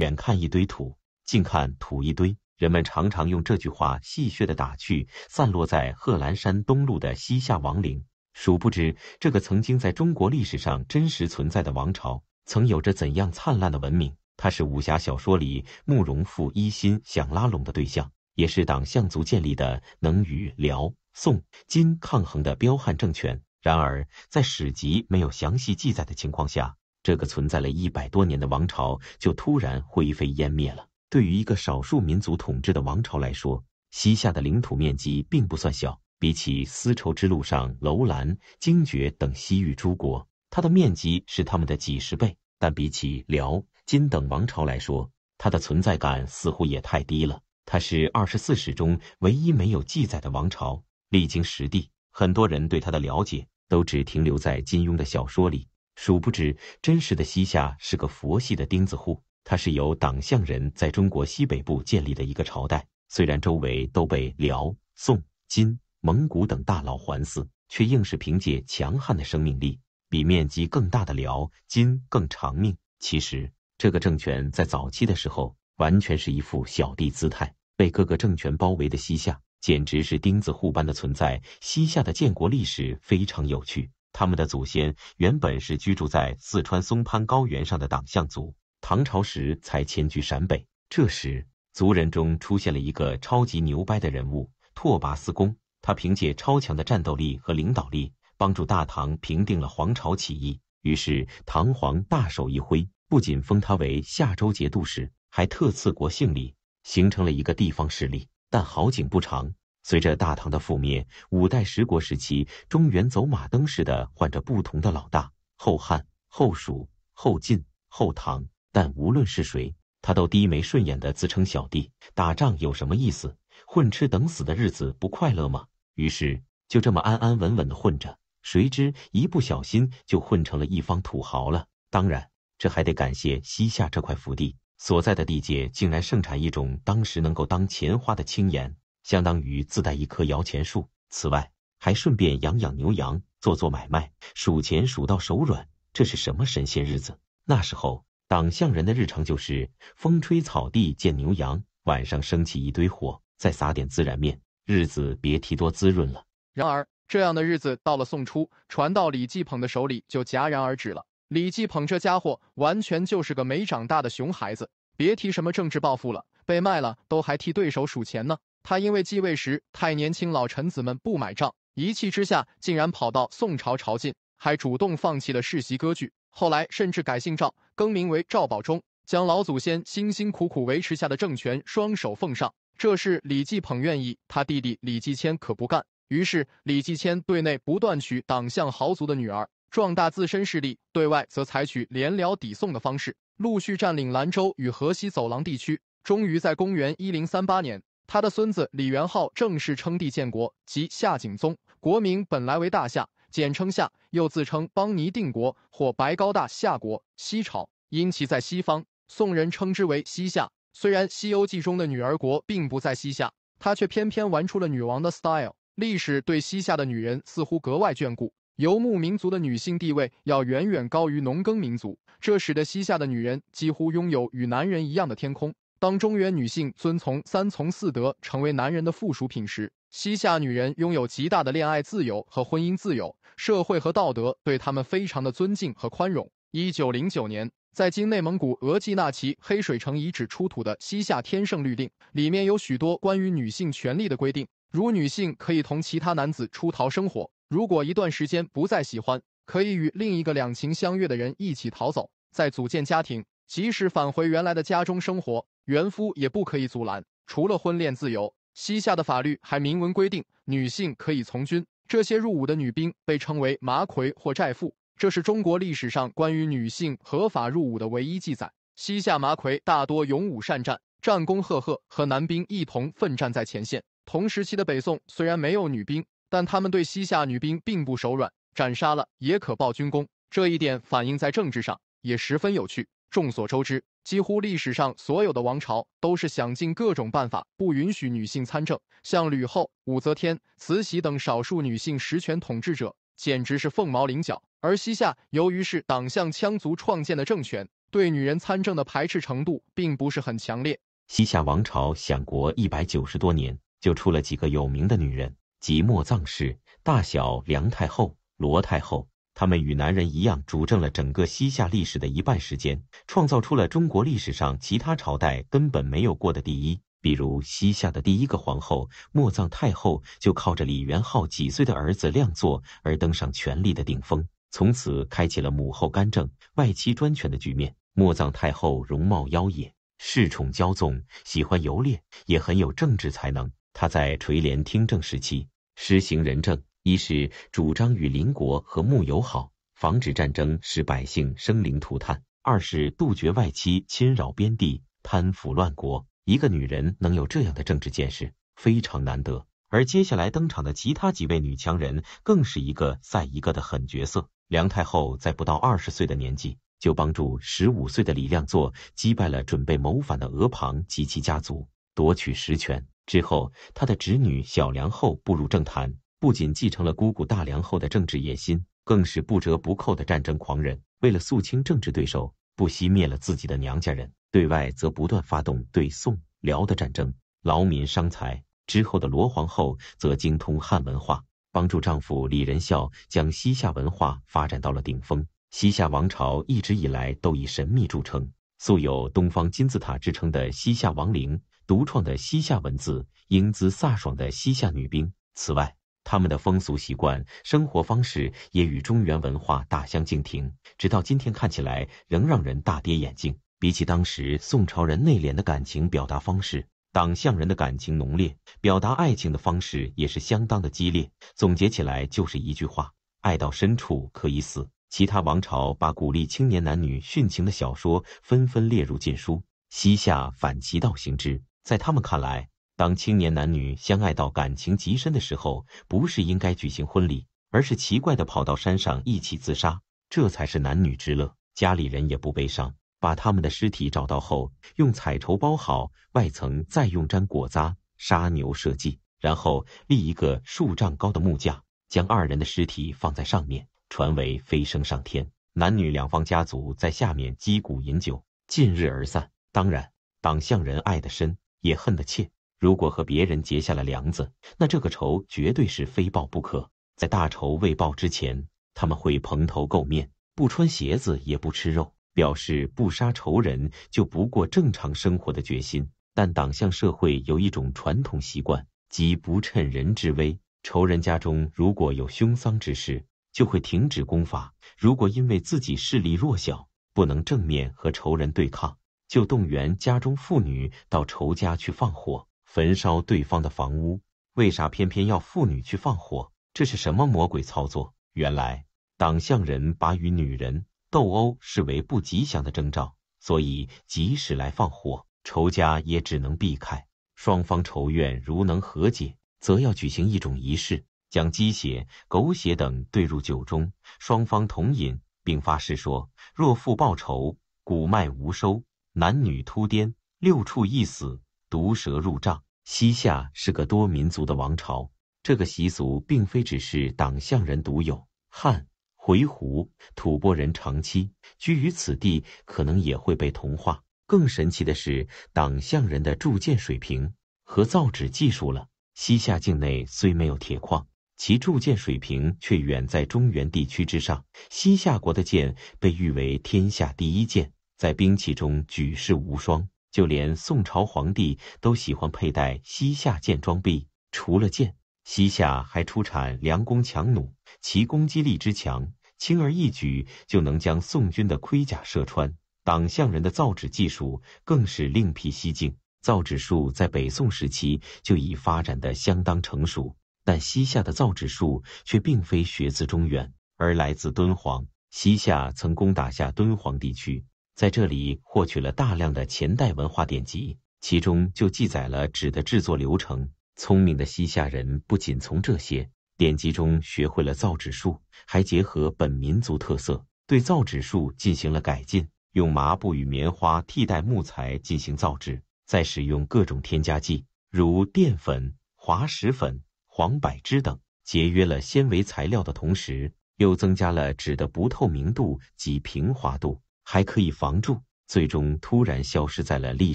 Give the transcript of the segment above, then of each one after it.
远看一堆土，近看土一堆。人们常常用这句话戏谑的打趣散落在贺兰山东麓的西夏王陵，殊不知这个曾经在中国历史上真实存在的王朝，曾有着怎样灿烂的文明。它是武侠小说里慕容复一心想拉拢的对象，也是党项族建立的能与辽、宋、金抗衡的彪悍政权。然而，在史籍没有详细记载的情况下。这个存在了一百多年的王朝，就突然灰飞烟灭了。对于一个少数民族统治的王朝来说，西夏的领土面积并不算小，比起丝绸之路上楼兰、精绝等西域诸国，它的面积是他们的几十倍。但比起辽、金等王朝来说，它的存在感似乎也太低了。它是二十四史中唯一没有记载的王朝，历经实地，很多人对它的了解都只停留在金庸的小说里。殊不知，真实的西夏是个佛系的钉子户。它是由党项人在中国西北部建立的一个朝代。虽然周围都被辽、宋、金、蒙古等大佬环伺，却硬是凭借强悍的生命力，比面积更大的辽、金更长命。其实，这个政权在早期的时候，完全是一副小弟姿态。被各个政权包围的西夏，简直是钉子户般的存在。西夏的建国历史非常有趣。他们的祖先原本是居住在四川松潘高原上的党项族，唐朝时才迁居陕北。这时，族人中出现了一个超级牛掰的人物拓跋思恭，他凭借超强的战斗力和领导力，帮助大唐平定了黄巢起义。于是，唐皇大手一挥，不仅封他为夏州节度使，还特赐国姓李，形成了一个地方势力。但好景不长。随着大唐的覆灭，五代十国时期，中原走马灯似的换着不同的老大：后汉、后蜀、后晋、后唐。但无论是谁，他都低眉顺眼的自称小弟。打仗有什么意思？混吃等死的日子不快乐吗？于是就这么安安稳稳的混着。谁知一不小心就混成了一方土豪了。当然，这还得感谢西夏这块福地所在的地界，竟然盛产一种当时能够当钱花的青盐。相当于自带一棵摇钱树，此外还顺便养养牛羊，做做买卖，数钱数到手软，这是什么神仙日子？那时候党项人的日常就是风吹草地见牛羊，晚上升起一堆火，再撒点孜然面，日子别提多滋润了。然而这样的日子到了宋初，传到李继捧的手里就戛然而止了。李继捧这家伙完全就是个没长大的熊孩子，别提什么政治抱负了，被卖了都还替对手数钱呢。他因为继位时太年轻，老臣子们不买账，一气之下竟然跑到宋朝朝觐，还主动放弃了世袭割据，后来甚至改姓赵，更名为赵宝忠，将老祖先辛辛苦苦维持下的政权双手奉上。这事李继捧愿意，他弟弟李继迁可不干。于是李继迁对内不断娶党项豪族的女儿，壮大自身势力；对外则采取连辽抵宋的方式，陆续占领兰州与河西走廊地区，终于在公元一零三八年。他的孙子李元昊正式称帝建国，即夏景宗，国名本来为大夏，简称夏，又自称邦尼定国或白高大夏国。西朝因其在西方，宋人称之为西夏。虽然《西游记》中的女儿国并不在西夏，他却偏偏玩出了女王的 style。历史对西夏的女人似乎格外眷顾，游牧民族的女性地位要远远高于农耕民族，这使得西夏的女人几乎拥有与男人一样的天空。当中原女性遵从三从四德，成为男人的附属品时，西夏女人拥有极大的恋爱自由和婚姻自由，社会和道德对他们非常的尊敬和宽容。一九零九年，在今内蒙古额济纳旗黑水城遗址出土的西夏《天圣律令》里面有许多关于女性权利的规定，如女性可以同其他男子出逃生活，如果一段时间不再喜欢，可以与另一个两情相悦的人一起逃走，再组建家庭。即使返回原来的家中生活，原夫也不可以阻拦。除了婚恋自由，西夏的法律还明文规定，女性可以从军。这些入伍的女兵被称为麻魁或寨妇，这是中国历史上关于女性合法入伍的唯一记载。西夏麻魁大多勇武善战，战功赫赫，和男兵一同奋战在前线。同时期的北宋虽然没有女兵，但他们对西夏女兵并不手软，斩杀了也可报军功。这一点反映在政治上也十分有趣。众所周知，几乎历史上所有的王朝都是想尽各种办法不允许女性参政。像吕后、武则天、慈禧等少数女性实权统治者，简直是凤毛麟角。而西夏由于是党项羌族创建的政权，对女人参政的排斥程度并不是很强烈。西夏王朝享国一百九十多年，就出了几个有名的女人：即墨藏氏、大小梁太后、罗太后。他们与男人一样，主政了整个西夏历史的一半时间，创造出了中国历史上其他朝代根本没有过的第一。比如，西夏的第一个皇后莫藏太后，就靠着李元昊几岁的儿子亮作而登上权力的顶峰，从此开启了母后干政、外戚专权的局面。莫藏太后容貌妖冶，恃宠骄纵，喜欢游猎，也很有政治才能。她在垂帘听政时期，施行仁政。一是主张与邻国和睦友好，防止战争，使百姓生灵涂炭；二是杜绝外戚侵扰边地、贪腐乱国。一个女人能有这样的政治见识，非常难得。而接下来登场的其他几位女强人，更是一个赛一个的狠角色。梁太后在不到二十岁的年纪，就帮助十五岁的李亮作击败了准备谋反的额庞及其家族，夺取实权。之后，她的侄女小梁后步入政坛。不仅继承了姑姑大梁后的政治野心，更是不折不扣的战争狂人。为了肃清政治对手，不惜灭了自己的娘家人；对外则不断发动对宋、辽的战争，劳民伤财。之后的罗皇后则精通汉文化，帮助丈夫李仁孝将西夏文化发展到了顶峰。西夏王朝一直以来都以神秘著称，素有“东方金字塔”之称的西夏王陵，独创的西夏文字，英姿飒爽的西夏女兵。此外，他们的风俗习惯、生活方式也与中原文化大相径庭，直到今天看起来仍让人大跌眼镜。比起当时宋朝人内敛的感情表达方式，党项人的感情浓烈，表达爱情的方式也是相当的激烈。总结起来就是一句话：爱到深处可以死。其他王朝把鼓励青年男女殉情的小说纷纷列入禁书，西夏反其道行之，在他们看来。当青年男女相爱到感情极深的时候，不是应该举行婚礼，而是奇怪的跑到山上一起自杀，这才是男女之乐。家里人也不悲伤，把他们的尸体找到后，用彩绸包好，外层再用粘果扎，杀牛设计，然后立一个数丈高的木架，将二人的尸体放在上面，传为飞升上天。男女两方家族在下面击鼓饮酒，尽日而散。当然，党项人爱得深，也恨得切。如果和别人结下了梁子，那这个仇绝对是非报不可。在大仇未报之前，他们会蓬头垢面，不穿鞋子，也不吃肉，表示不杀仇人就不过正常生活的决心。但党项社会有一种传统习惯，即不趁人之危。仇人家中如果有凶丧之事，就会停止攻伐；如果因为自己势力弱小，不能正面和仇人对抗，就动员家中妇女到仇家去放火。焚烧对方的房屋，为啥偏偏要妇女去放火？这是什么魔鬼操作？原来，党项人把与女人斗殴视为不吉祥的征兆，所以即使来放火，仇家也只能避开。双方仇怨如能和解，则要举行一种仪式，将鸡血、狗血等兑入酒中，双方同饮，并发誓说：若父报仇，骨脉无收，男女秃颠，六畜一死。毒蛇入帐。西夏是个多民族的王朝，这个习俗并非只是党项人独有。汉、回鹘、吐蕃人长期居于此地，可能也会被同化。更神奇的是，党项人的铸剑水平和造纸技术了。西夏境内虽没有铁矿，其铸剑水平却远在中原地区之上。西夏国的剑被誉为天下第一剑，在兵器中举世无双。就连宋朝皇帝都喜欢佩戴西夏剑装臂。除了剑，西夏还出产良弓强弩，其攻击力之强，轻而易举就能将宋军的盔甲射穿。党项人的造纸技术更是另辟蹊径，造纸术在北宋时期就已发展得相当成熟，但西夏的造纸术却并非学自中原，而来自敦煌。西夏曾攻打下敦煌地区。在这里获取了大量的前代文化典籍，其中就记载了纸的制作流程。聪明的西夏人不仅从这些典籍中学会了造纸术，还结合本民族特色，对造纸术进行了改进，用麻布与棉花替代木材进行造纸，再使用各种添加剂，如淀粉、滑石粉、黄柏汁等，节约了纤维材料的同时，又增加了纸的不透明度及平滑度。还可以防住，最终突然消失在了历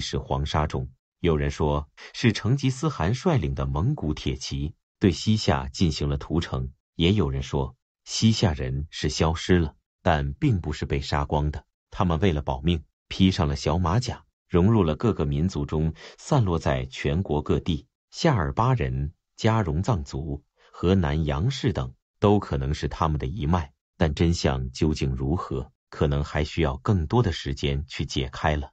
史黄沙中。有人说是成吉思汗率领的蒙古铁骑对西夏进行了屠城，也有人说西夏人是消失了，但并不是被杀光的。他们为了保命，披上了小马甲，融入了各个民族中，散落在全国各地。夏尔巴人、加绒藏族、河南杨氏等，都可能是他们的一脉。但真相究竟如何？可能还需要更多的时间去解开了。